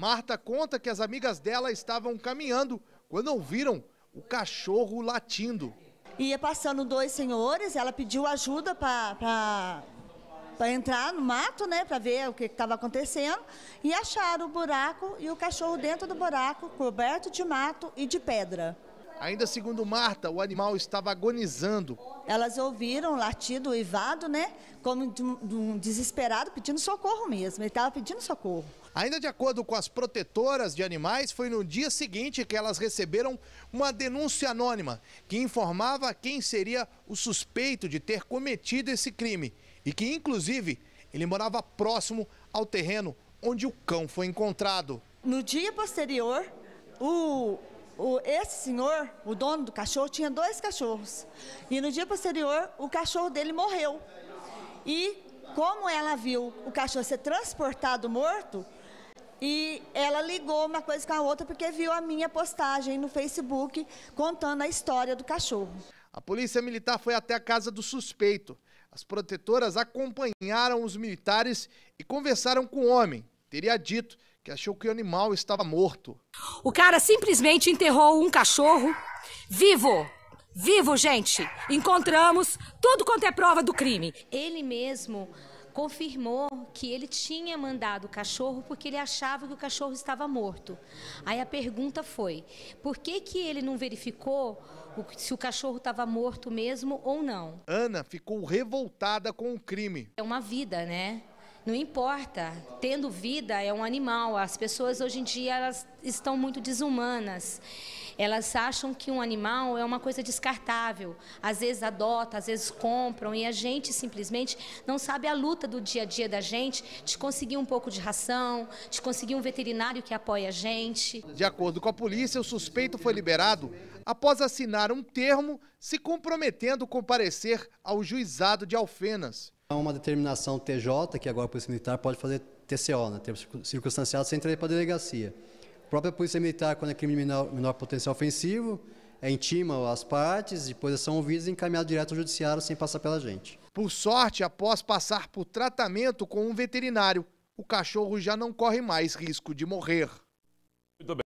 Marta conta que as amigas dela estavam caminhando quando ouviram o cachorro latindo. Ia passando dois senhores, ela pediu ajuda para entrar no mato, né, para ver o que estava acontecendo, e acharam o buraco e o cachorro dentro do buraco, coberto de mato e de pedra. Ainda segundo Marta, o animal estava agonizando. Elas ouviram o latido, o uivado, né? Como de um desesperado pedindo socorro mesmo. Ele estava pedindo socorro. Ainda de acordo com as protetoras de animais, foi no dia seguinte que elas receberam uma denúncia anônima que informava quem seria o suspeito de ter cometido esse crime e que, inclusive, ele morava próximo ao terreno onde o cão foi encontrado. No dia posterior, o o, esse senhor, o dono do cachorro, tinha dois cachorros. E no dia posterior, o cachorro dele morreu. E como ela viu o cachorro ser transportado morto, e ela ligou uma coisa com a outra porque viu a minha postagem no Facebook contando a história do cachorro. A polícia militar foi até a casa do suspeito. As protetoras acompanharam os militares e conversaram com o homem. Teria dito que achou que o animal estava morto. O cara simplesmente enterrou um cachorro vivo. Vivo, gente! Encontramos tudo quanto é prova do crime. Ele mesmo confirmou que ele tinha mandado o cachorro porque ele achava que o cachorro estava morto. Aí a pergunta foi: por que, que ele não verificou se o cachorro estava morto mesmo ou não? Ana ficou revoltada com o crime. É uma vida, né? Não importa, tendo vida é um animal. As pessoas hoje em dia elas estão muito desumanas. Elas acham que um animal é uma coisa descartável. Às vezes adota, às vezes compram e a gente simplesmente não sabe a luta do dia a dia da gente de conseguir um pouco de ração, de conseguir um veterinário que apoie a gente. De acordo com a polícia, o suspeito foi liberado após assinar um termo se comprometendo a comparecer ao juizado de Alfenas. É uma determinação TJ, que agora a Polícia Militar pode fazer TCO, né, termo circunstanciado, sem trazer para a delegacia. A própria Polícia Militar, quando é crime de menor, menor potencial ofensivo, é intima as partes, depois são ouvidas e encaminhadas direto ao judiciário sem passar pela gente. Por sorte, após passar por tratamento com um veterinário, o cachorro já não corre mais risco de morrer. Muito bem.